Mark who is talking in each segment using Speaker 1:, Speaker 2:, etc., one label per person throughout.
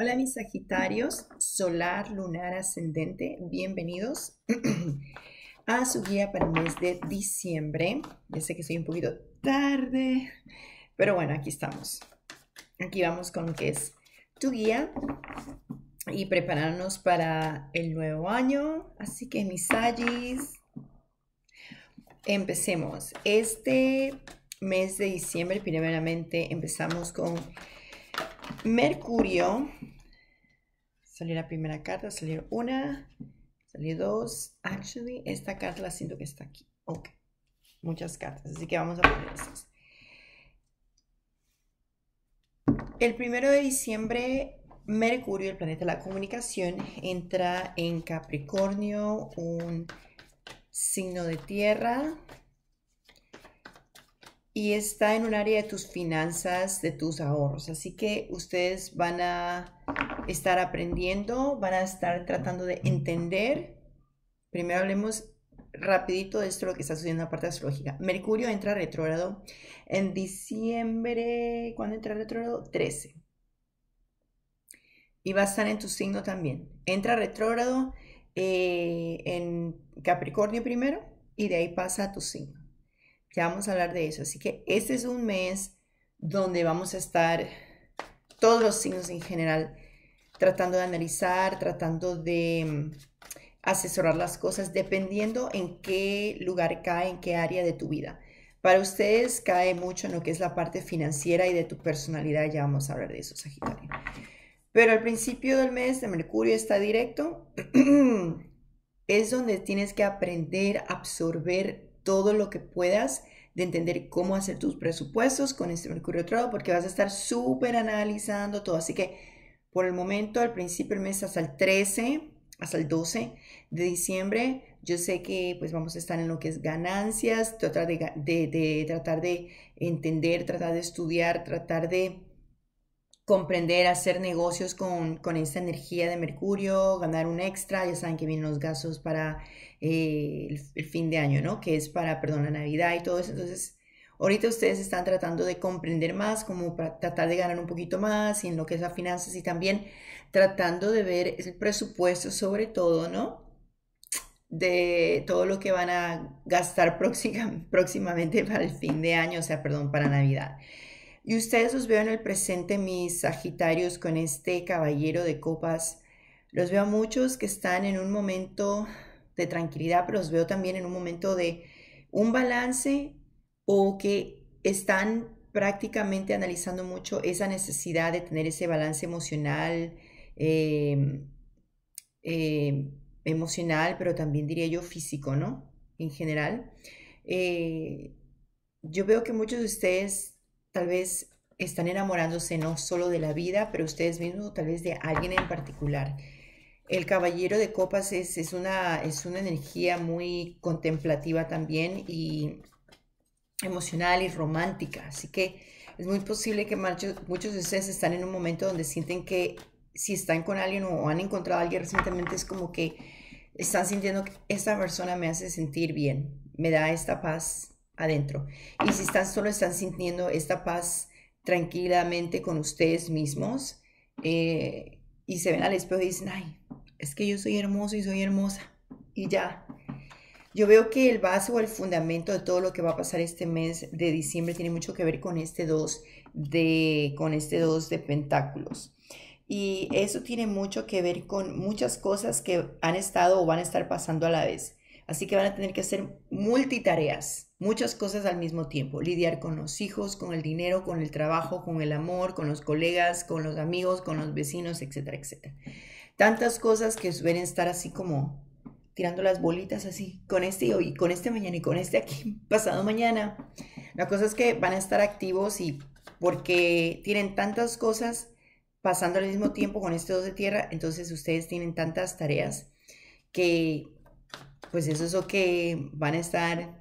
Speaker 1: Hola mis Sagitarios, solar, lunar, ascendente, bienvenidos a su guía para el mes de diciembre. Ya sé que soy un poquito tarde, pero bueno, aquí estamos. Aquí vamos con lo que es tu guía y prepararnos para el nuevo año. Así que mis Sagis, empecemos. Este mes de diciembre primeramente empezamos con Mercurio. Salió la primera carta, salió una, salió dos. Actually, esta carta la siento que está aquí. Ok, muchas cartas, así que vamos a poner estas. El primero de diciembre, Mercurio, el planeta de la comunicación, entra en Capricornio, un signo de tierra, y está en un área de tus finanzas, de tus ahorros. Así que ustedes van a estar aprendiendo, van a estar tratando de entender. Primero hablemos rapidito de esto lo que está sucediendo en la parte astrológica. Mercurio entra retrógrado en diciembre, ¿cuándo entra retrógrado? 13. Y va a estar en tu signo también. Entra retrógrado eh, en Capricornio primero y de ahí pasa a tu signo vamos a hablar de eso. Así que este es un mes donde vamos a estar todos los signos en general tratando de analizar, tratando de mm, asesorar las cosas dependiendo en qué lugar cae, en qué área de tu vida. Para ustedes cae mucho en lo que es la parte financiera y de tu personalidad, ya vamos a hablar de eso, Sagitario. Pero al principio del mes de Mercurio está directo, es donde tienes que aprender a absorber todo lo que puedas de entender cómo hacer tus presupuestos con este Mercurio Trado, porque vas a estar súper analizando todo. Así que por el momento, al principio del mes, hasta el 13, hasta el 12 de diciembre, yo sé que pues vamos a estar en lo que es ganancias, de tratar de entender, tratar de estudiar, tratar de comprender, hacer negocios con, con, esta energía de Mercurio, ganar un extra, ya saben que vienen los gastos para eh, el, fin de año, ¿no? Que es para, perdón, la Navidad y todo eso. Entonces, ahorita ustedes están tratando de comprender más, como para tratar de ganar un poquito más y en lo que es las finanzas y también tratando de ver el presupuesto sobre todo, ¿no? de todo lo que van a gastar próximamente para el fin de año, o sea, perdón, para Navidad. Y ustedes los veo en el presente, mis Sagitarios, con este caballero de copas. Los veo muchos que están en un momento de tranquilidad, pero los veo también en un momento de un balance o que están prácticamente analizando mucho esa necesidad de tener ese balance emocional, em, em, emocional, pero también diría yo físico, ¿no? En general. Eh, yo veo que muchos de ustedes tal vez están enamorándose no solo de la vida, pero ustedes mismos, tal vez de alguien en particular. El caballero de copas es, una, es una energía muy contemplativa también y emocional y romántica. Así que es muy posible que muchos, muchos de ustedes están en un momento donde sienten que si están con alguien o han encontrado a alguien recientemente es como que están sintiendo que esta persona me hace sentir bien, me da esta paz, adentro. Y si están solo están sintiendo esta paz tranquilamente con ustedes mismos eh, y se ven al espejo y dicen, ay, es que yo soy hermoso y soy hermosa. Y ya, yo veo que el base o el fundamento de todo lo que va a pasar este mes de diciembre tiene mucho que ver con este 2 de, con este 2 de pentáculos. Y eso tiene mucho que ver con muchas cosas que han estado o van a estar pasando a la vez. Así que van a tener que hacer multitareas muchas cosas al mismo tiempo, lidiar con los hijos, con el dinero, con el trabajo, con el amor, con los colegas, con los amigos, con los vecinos, etcétera, etcétera. Tantas cosas que suelen estar así como tirando las bolitas así, con este hoy, con este mañana y con este aquí, pasado mañana. La cosa es que van a estar activos y porque tienen tantas cosas pasando al mismo tiempo con este dos de tierra, entonces ustedes tienen tantas tareas que pues eso es lo que van a estar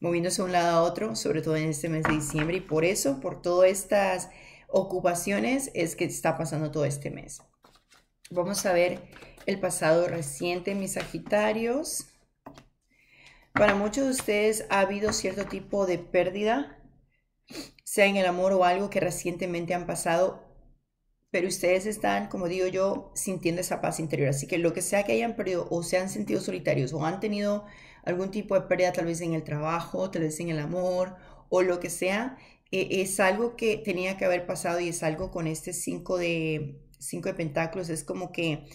Speaker 1: moviéndose de un lado a otro, sobre todo en este mes de diciembre. Y por eso, por todas estas ocupaciones, es que está pasando todo este mes. Vamos a ver el pasado reciente, mis Sagitarios. Para muchos de ustedes ha habido cierto tipo de pérdida, sea en el amor o algo que recientemente han pasado pero ustedes están, como digo yo, sintiendo esa paz interior. Así que lo que sea que hayan perdido o se han sentido solitarios o han tenido algún tipo de pérdida tal vez en el trabajo, tal vez en el amor o lo que sea, eh, es algo que tenía que haber pasado y es algo con este 5 de, de pentáculos. Es como que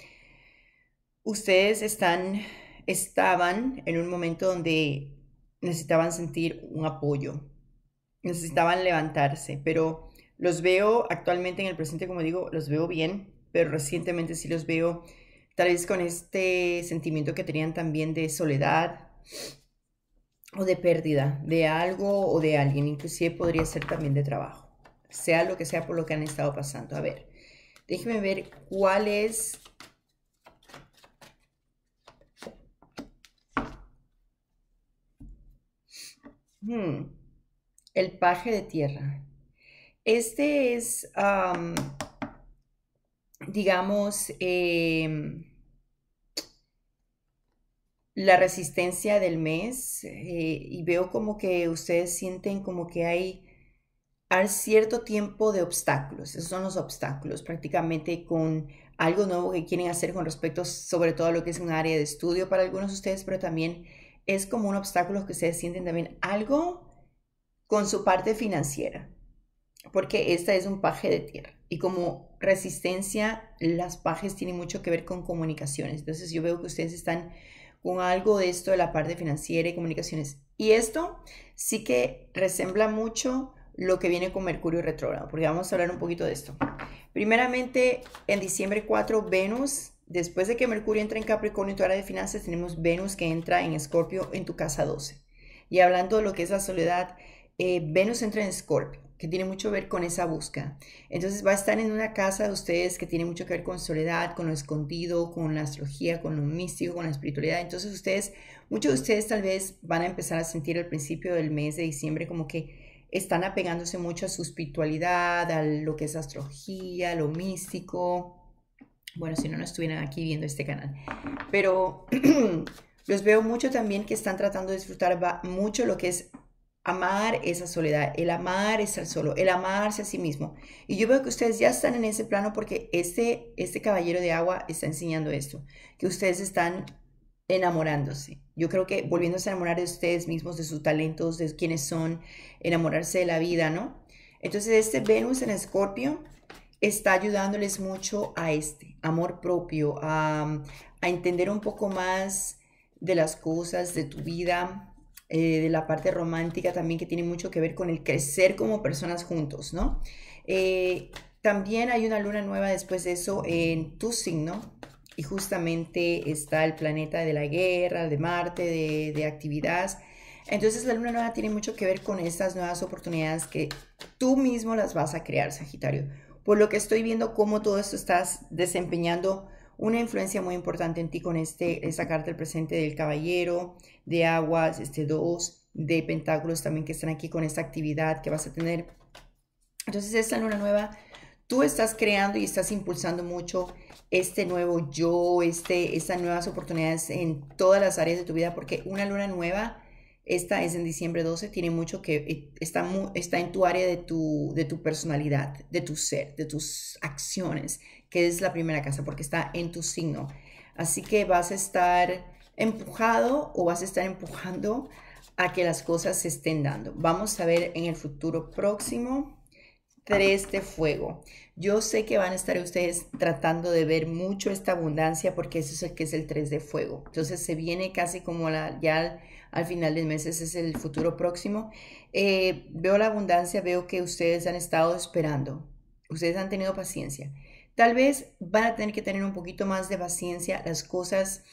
Speaker 1: ustedes están, estaban en un momento donde necesitaban sentir un apoyo, necesitaban levantarse, pero los veo actualmente en el presente, como digo, los veo bien, pero recientemente sí los veo tal vez con este sentimiento que tenían también de soledad o de pérdida de algo o de alguien, inclusive podría ser también de trabajo, sea lo que sea por lo que han estado pasando. A ver, déjenme ver cuál es... Hmm, el paje de tierra. Este es, digamos, em, la resistencia del mes eh, y veo como que ustedes sienten como que hay, hay cierto tiempo de obstáculos, esos son los obstáculos prácticamente con algo nuevo que quieren hacer con respecto sobre todo a lo que es un área de estudio para algunos de ustedes, pero también es como un obstáculo que ustedes sienten también algo con su parte financiera porque esta es un paje de tierra. Y como resistencia, las pajes tienen mucho que ver con comunicaciones. Entonces yo veo que ustedes están con algo de esto de la parte financiera y comunicaciones. Y esto sí que resembla mucho lo que viene con Mercurio retrógrado, porque vamos a hablar un poquito de esto. Primeramente, en diciembre 4, Venus, después de que Mercurio entra en Capricornio, en tu área de finanzas, tenemos Venus que entra en Escorpio en tu casa 12. Y hablando de lo que es la soledad, eh, Venus entra en Escorpio que tiene mucho que ver con esa búsqueda. Entonces va a estar en una casa de ustedes que tiene mucho que ver con soledad, con lo escondido, con la astrología, con lo místico, con la espiritualidad. Entonces ustedes, muchos de ustedes tal vez van a empezar a sentir al principio del mes de diciembre como que están apegándose mucho a su espiritualidad, a lo que es astrología, lo místico. Bueno, si no, no estuvieran aquí viendo este canal. Pero los veo mucho también que están tratando de disfrutar mucho lo que es amar esa soledad, el amar es estar solo, el amarse a sí mismo. Y yo veo que ustedes ya están en ese plano porque este, este caballero de agua está enseñando esto, que ustedes están enamorándose. Yo creo que volviéndose a enamorar de ustedes mismos, de sus talentos, de quienes son, enamorarse de la vida, ¿no? Entonces este Venus en Escorpio está ayudándoles mucho a este amor propio, a, a entender un poco más de las cosas, de tu vida, eh, de la parte romántica también que tiene mucho que ver con el crecer como personas juntos, ¿no? Eh, también hay una luna nueva después de eso en tu signo y justamente está el planeta de la guerra, de Marte, de, de actividad. Entonces la luna nueva tiene mucho que ver con estas nuevas oportunidades que tú mismo las vas a crear, Sagitario. Por lo que estoy viendo cómo todo esto estás desempeñando una influencia muy importante en ti con este, esta eh, carta del presente del caballero, de aguas, este dos de pentáculos también que están aquí con esta actividad que vas a tener. Entonces esta luna nueva, tú estás creando y estás impulsando mucho este nuevo yo, este, estas nuevas oportunidades en todas las áreas de tu vida, porque una luna nueva esta es en diciembre 12, tiene mucho que, está, está en tu área de tu, de tu personalidad, de tu ser, de tus acciones, que es la primera casa, porque está en tu signo. Así que vas a estar empujado o vas a estar empujando a que las cosas se estén dando. Vamos a ver en el futuro próximo. Tres de fuego. Yo sé que van a estar ustedes tratando de ver mucho esta abundancia porque eso es el que es el tres de fuego. Entonces se viene casi como la, ya al final de meses es el futuro próximo. Eh, veo la abundancia, veo que ustedes han estado esperando, ustedes han tenido paciencia. Tal vez van a tener que tener un poquito más de paciencia, las cosas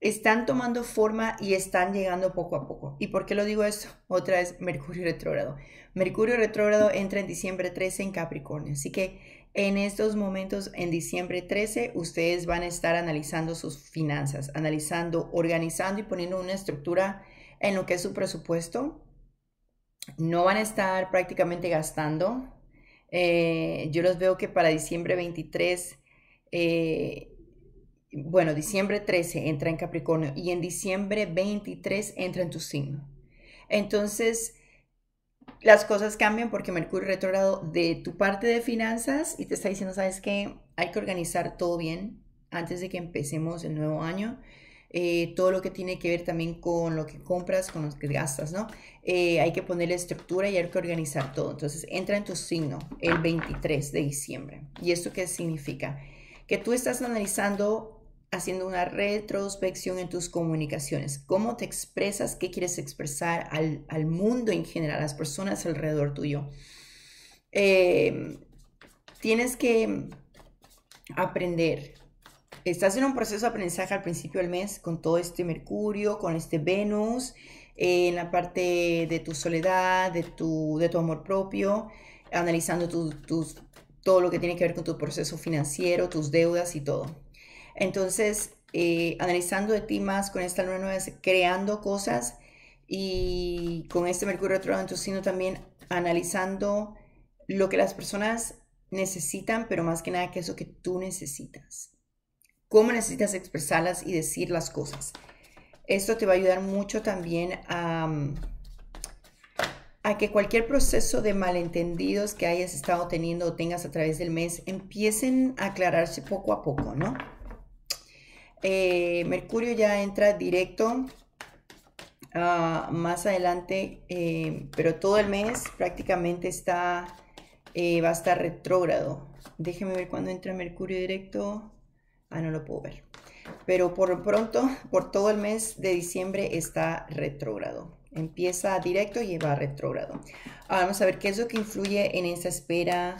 Speaker 1: están tomando forma y están llegando poco a poco. ¿Y por qué lo digo esto? Otra vez, Mercurio retrógrado. Mercurio retrógrado entra en diciembre 13 en Capricornio, así que en estos momentos, en diciembre 13, ustedes van a estar analizando sus finanzas, analizando, organizando y poniendo una estructura en lo que es su presupuesto. No van a estar prácticamente gastando. Eh, yo los veo que para diciembre 23, eh, bueno, diciembre 13 entra en Capricornio y en diciembre 23 entra en tu signo. Entonces, las cosas cambian porque Mercurio retrógrado de tu parte de finanzas y te está diciendo, sabes que hay que organizar todo bien antes de que empecemos el nuevo año eh, todo lo que tiene que ver también con lo que compras, con lo que gastas, ¿no? Eh, hay que ponerle estructura y hay que organizar todo. Entonces, entra en tu signo el 23 de diciembre. ¿Y esto qué significa? Que tú estás analizando haciendo una retrospección en tus comunicaciones. ¿Cómo te expresas? ¿Qué quieres expresar al, mundo en general, a las personas alrededor tuyo? Eh, tienes que aprender estás en un proceso de aprendizaje al principio del mes con todo este Mercurio, con este Venus, eh, en la parte de tu soledad, de tu, de tu amor propio, analizando todo lo que tiene que ver con tu proceso financiero, tus deudas y todo. Entonces, eh, analizando de ti más con esta luna nueva, creando cosas y con este Mercurio retrógrado en tu también analizando lo que las personas necesitan, pero más que nada que eso que tú necesitas cómo necesitas expresarlas y decir las cosas. Esto te va a ayudar mucho también mm, a, que cualquier proceso de malentendidos que hayas estado teniendo o tengas a través del mes empiecen a aclararse poco a poco, ¿no? Eh, Mercurio ya entra directo ah, más adelante, eh, pero todo el mes prácticamente está, eh, va a estar retrógrado. Déjeme ver cuándo entra Mercurio directo. Ah, no lo puedo ver. Pero por pronto, por todo el mes de diciembre está retrógrado. Empieza directo y va retrógrado. Ahora vamos a ver qué es lo que influye en esa espera.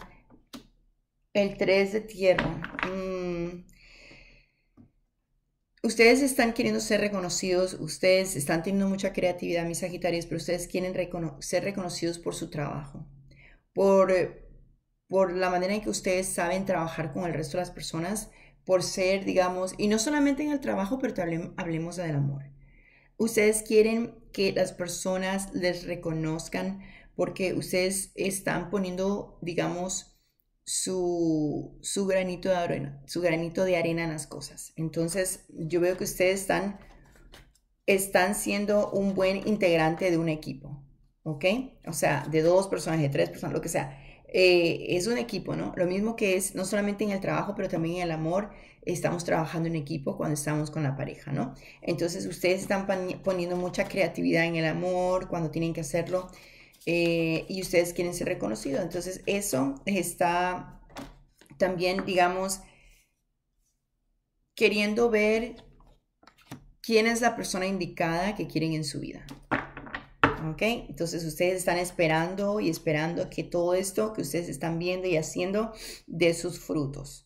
Speaker 1: El 3 de tierra. Mm. Ustedes están queriendo ser reconocidos, ustedes están teniendo mucha creatividad, mis Sagitarios, pero ustedes quieren ser reconocidos por su trabajo, por, por la manera en que ustedes saben trabajar con el resto de las personas, por ser, digamos, y no solamente en el trabajo, pero hablemos del amor. Ustedes quieren que las personas les reconozcan porque ustedes están poniendo, digamos, su, granito de arena, su granito de arena en las cosas. Entonces, yo veo que ustedes están, están siendo un buen integrante de un equipo, ¿ok? O sea, de dos personas, de tres personas, lo que sea eh, es un equipo, ¿no? Lo mismo que es no solamente en el trabajo, pero también en el amor, estamos trabajando en equipo cuando estamos con la pareja, ¿no? Entonces ustedes están poniendo mucha creatividad en el amor cuando tienen que hacerlo eh, y ustedes quieren ser reconocidos. Entonces eso está también, digamos, queriendo ver quién es la persona indicada que quieren en su vida. Entonces ustedes están esperando y esperando que todo esto que ustedes están viendo y haciendo dé sus frutos.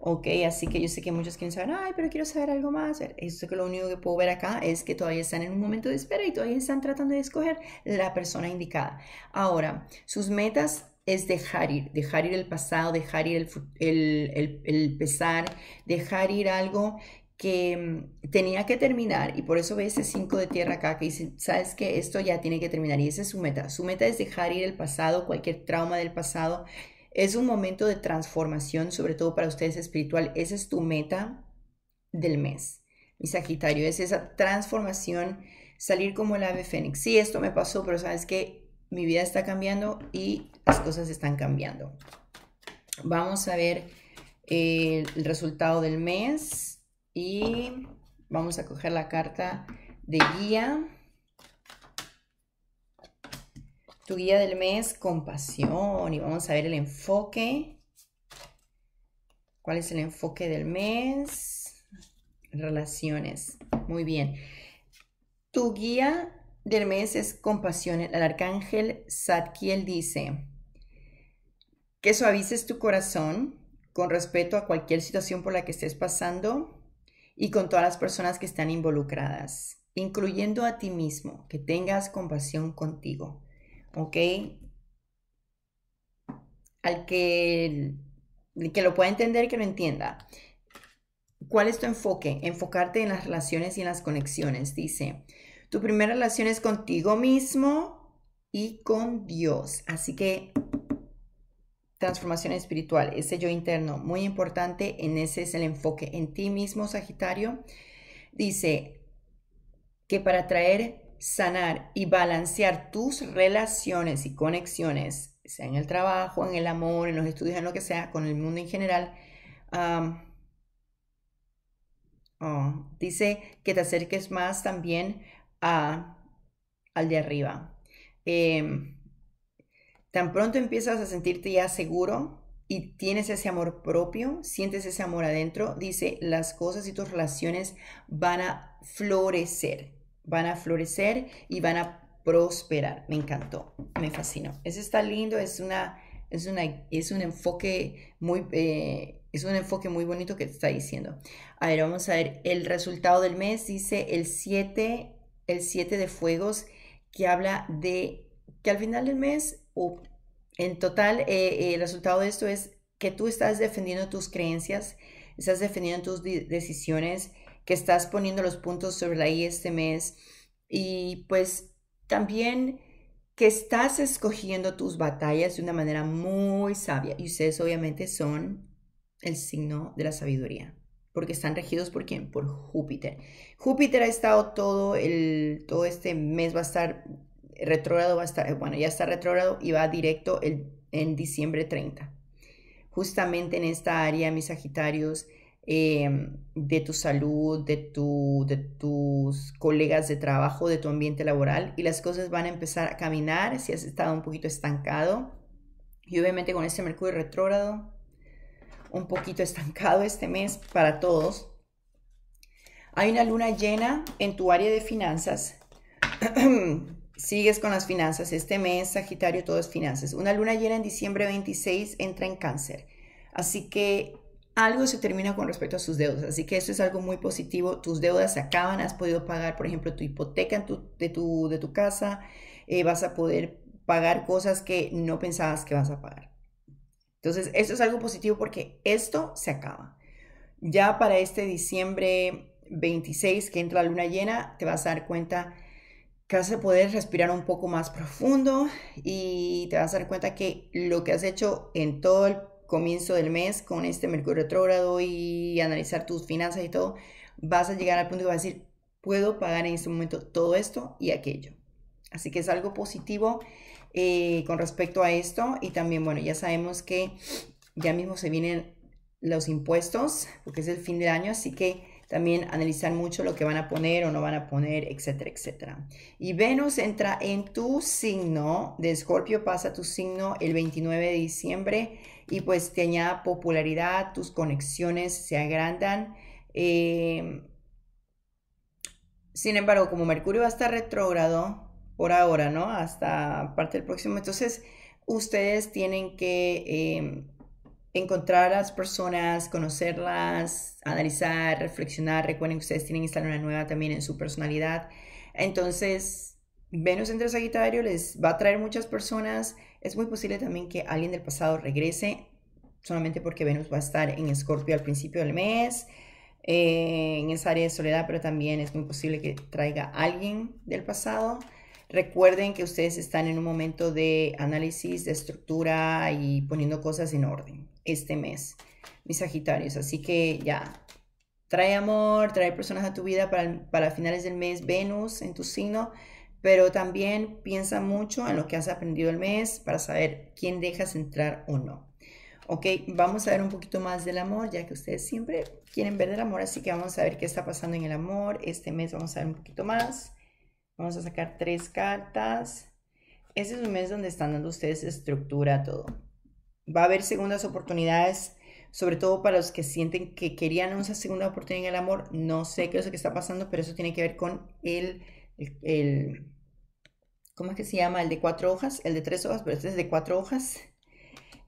Speaker 1: Ok, así que yo sé que muchos quieren saber, ay, pero quiero saber algo más. Esto que lo único que puedo ver acá es que todavía están en un momento de espera y todavía están tratando de escoger la persona indicada. Ahora, sus metas es dejar ir, dejar ir el pasado, dejar ir el, el pesar, dejar ir algo que mm, tenía que terminar y por eso ve ese 5 de tierra acá que dice, sabes que esto ya tiene que terminar y esa es su meta. Su meta es dejar ir el pasado, cualquier trauma del pasado. Es un momento de transformación, sobre todo para ustedes espiritual. Esa es tu meta del mes, mi Sagitario. Es esa transformación, salir como el ave fénix. Sí, esto me pasó, pero sabes que mi vida está cambiando y las cosas están cambiando. Vamos a ver eh, el resultado del mes y vamos a coger la carta de guía. Tu guía del mes, compasión. Y vamos a ver el enfoque. ¿Cuál es el enfoque del mes? Relaciones. Muy bien. Tu guía del mes es compasión. El arcángel Zadkiel dice que suavices tu corazón con respecto a cualquier situación por la que estés pasando y con todas las personas que están involucradas, incluyendo a ti mismo, que tengas compasión contigo, ¿ok? Al que, que lo pueda entender, que lo entienda. ¿Cuál es tu enfoque? Enfocarte en las relaciones y en las conexiones, dice. Tu primera relación es contigo mismo y con Dios. Así que transformación espiritual, ese yo interno, muy importante, en ese es el enfoque en ti mismo, Sagitario. Dice que para traer, sanar y balancear tus relaciones y conexiones, sea en el trabajo, en el amor, en los estudios, en lo que sea, con el mundo en general, oh, dice que te acerques más también a, al de arriba. Em, tan pronto empiezas a sentirte ya seguro y tienes ese amor propio, sientes ese amor adentro, dice, las cosas y tus relaciones van a florecer, van a florecer y van a prosperar. Me encantó, me fascinó. Ese está lindo, es una... Es, es un enfoque muy eh, es un enfoque muy bonito que te está diciendo. A ver, vamos a ver. El resultado del mes dice el 7, el 7 de fuegos, que habla de que al final del mes en total, eh, el resultado de esto es que tú estás defendiendo tus creencias, estás defendiendo tus decisiones, que estás poniendo los puntos sobre la I este mes y pues también que estás escogiendo tus batallas de una manera muy sabia. Y ustedes obviamente son el signo de la sabiduría, porque están regidos por quién? Por Júpiter. Júpiter ha estado todo el todo este mes va a estar retrógrado va a estar, bueno, ya está retrógrado y va directo el, en diciembre 30. Justamente en esta área, mis Sagitarios, em, de tu salud, de, tu, de tus colegas de trabajo, de tu ambiente laboral, y las cosas van a empezar a caminar si has estado un poquito estancado. Y obviamente con este Mercurio retrógrado, un poquito estancado este mes para todos. Hay una luna llena en tu área de finanzas Sigues con las finanzas. Este mes, Sagitario, todo es finanzas. Una luna llena en diciembre 26 entra en cáncer. Así que algo se termina con respecto a sus deudas. Así que esto es algo muy positivo. Tus deudas se acaban. Has podido pagar, por ejemplo, tu hipoteca de, tu, de, tu, casa. Eh, vas a poder pagar cosas que no pensabas que vas a pagar. Entonces, esto es algo positivo porque esto se acaba. Ya para este diciembre 26 que entra la luna llena, te vas a dar cuenta que vas a poder respirar un poco más profundo y te vas a dar cuenta que lo que has hecho en todo el comienzo del mes con este Mercurio retrógrado y analizar tus finanzas y todo, vas a llegar al punto que vas a decir, puedo pagar en este momento todo esto y aquello. Así que es algo positivo eh, con respecto a esto y también, bueno, ya sabemos que ya mismo se vienen los impuestos porque es el fin del año, así que también analizar mucho lo que van a poner o no van a poner, etcétera, etcétera. Y Venus entra en tu signo, de Escorpio pasa tu signo el 29 de diciembre y pues te añada popularidad, tus conexiones se agrandan. Em, sin embargo, como Mercurio va a estar retrógrado por ahora, ¿no? Hasta parte del próximo, entonces ustedes tienen que... Em, encontrar a las personas, conocerlas, analizar, reflexionar. Recuerden que ustedes tienen una nueva también en su personalidad. Entonces, Venus entre Sagitario les va a traer muchas personas. Es muy posible también que alguien del pasado regrese, solamente porque Venus va a estar en Escorpio al principio del mes, eh, en esa área de soledad, pero también es muy posible que traiga alguien del pasado. Recuerden que ustedes están en un momento de análisis, de estructura y poniendo cosas en orden este mes, mis Sagitarios. Así que ya, trae amor, trae personas a tu vida para, para finales del mes, Venus en tu signo, pero también piensa mucho en lo que has aprendido el mes para saber quién dejas entrar o no. Ok, vamos a ver un poquito más del amor, ya que ustedes siempre quieren ver del amor, así que vamos a ver qué está pasando en el amor. Este mes vamos a ver un poquito más. Vamos a sacar tres cartas. Este es un mes donde están dando ustedes estructura a todo va a haber segundas oportunidades, sobre todo para los que sienten que querían una segunda oportunidad en el amor. No sé qué es lo que está pasando, pero eso tiene que ver con el, el, ¿cómo es que se llama? El de cuatro hojas, el de tres hojas, pero este es de cuatro hojas.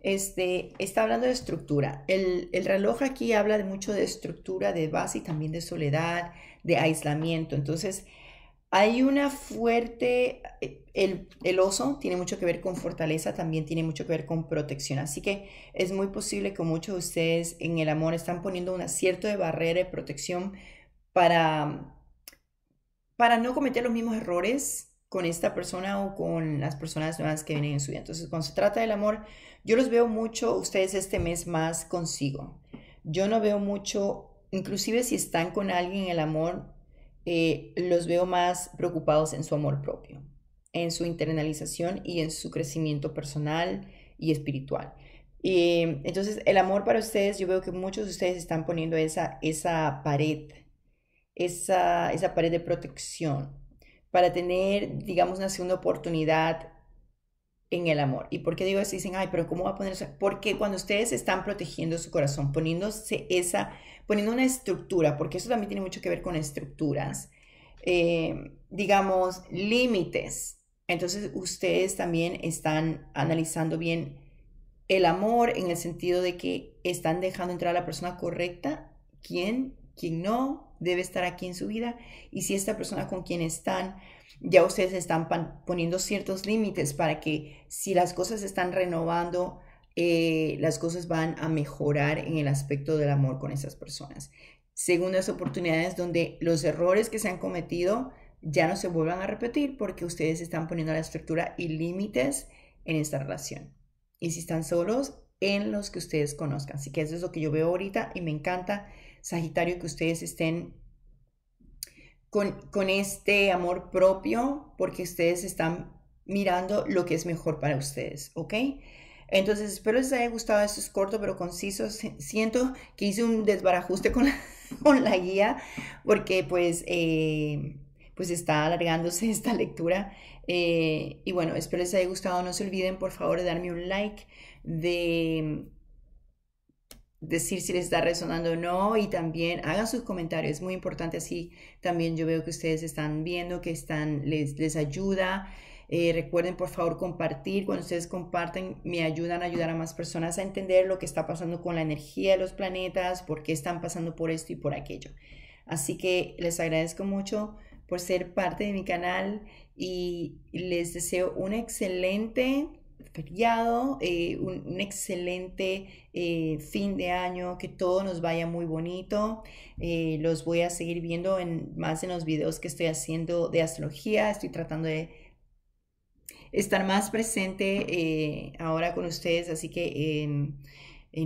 Speaker 1: Este, está hablando de estructura. El, el, reloj aquí habla de mucho de estructura, de base y también de soledad, de aislamiento. Entonces, hay una fuerte, eh, el, el, oso tiene mucho que ver con fortaleza, también tiene mucho que ver con protección, así que es muy posible que muchos de ustedes en el amor están poniendo un cierta de barrera de protección para, para no cometer los mismos errores con esta persona o con las personas nuevas que vienen en su vida. Entonces, cuando se trata del amor, yo los veo mucho, ustedes este mes más consigo. Yo no veo mucho, inclusive si están con alguien en el amor, eh, los veo más preocupados en su amor propio, en su internalización y en su crecimiento personal y espiritual. Y eh, entonces, el amor para ustedes, yo veo que muchos de ustedes están poniendo esa, esa pared, esa, esa pared de protección para tener, digamos, una segunda oportunidad en el amor. ¿Y por qué digo eso? Dicen, ay, pero ¿cómo va a ponerse Porque cuando ustedes están protegiendo su corazón, poniéndose esa, poniendo una estructura, porque eso también tiene mucho que ver con estructuras, eh, digamos, límites. Entonces ustedes también están analizando bien el amor en el sentido de que están dejando entrar a la persona correcta, quién, quién no debe estar aquí en su vida y si esta persona con quien están ya ustedes están poniendo ciertos límites para que si las cosas están renovando, eh, las cosas van a mejorar en el aspecto del amor con esas personas. Segundas oportunidades donde los errores que se han cometido ya no se vuelvan a repetir porque ustedes están poniendo la estructura y límites en esta relación. Y si están solos, en los que ustedes conozcan. Así que eso es lo que yo veo ahorita y me encanta, Sagitario, que ustedes estén con, este amor propio porque ustedes están mirando lo que es mejor para ustedes, ¿ok? Entonces, espero les haya gustado. Esto es corto pero conciso. Siento que hice un desbarajuste con la, con la guía porque pues, eh, pues está alargándose esta lectura. Eh, y bueno, espero les haya gustado. No se olviden, por favor, de darme un like, de decir si les está resonando o no y también hagan sus comentarios, es muy importante así también yo veo que ustedes están viendo, que están, les, les ayuda. Eh, recuerden por favor compartir, cuando ustedes comparten me ayudan a ayudar a más personas a entender lo que está pasando con la energía de los planetas, por qué están pasando por esto y por aquello. Así que les agradezco mucho por ser parte de mi canal y les deseo un excelente feriado, eh, un, excelente eh, fin de año, que todo nos vaya muy bonito. Eh, los voy a seguir viendo en más en los videos que estoy haciendo de astrología. Estoy tratando de estar más presente ahora con ustedes, así que em,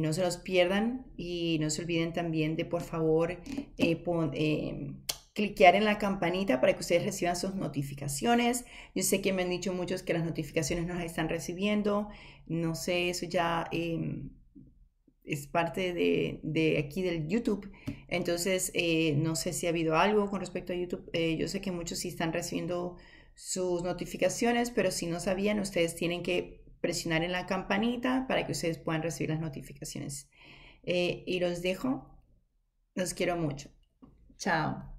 Speaker 1: no se los pierdan y no se olviden también de por favor em, cliquear en la campanita para que ustedes reciban sus notificaciones. Yo sé que me han dicho muchos que las notificaciones no las están recibiendo. No sé, eso ya em, es parte de, aquí del YouTube. Entonces, eh, no sé si ha habido algo con respecto a YouTube. Eh, yo sé que muchos sí están recibiendo sus notificaciones, pero si no sabían, ustedes tienen que presionar en la campanita para que ustedes puedan recibir las notificaciones. Eh, y los dejo. Los quiero mucho. Chao.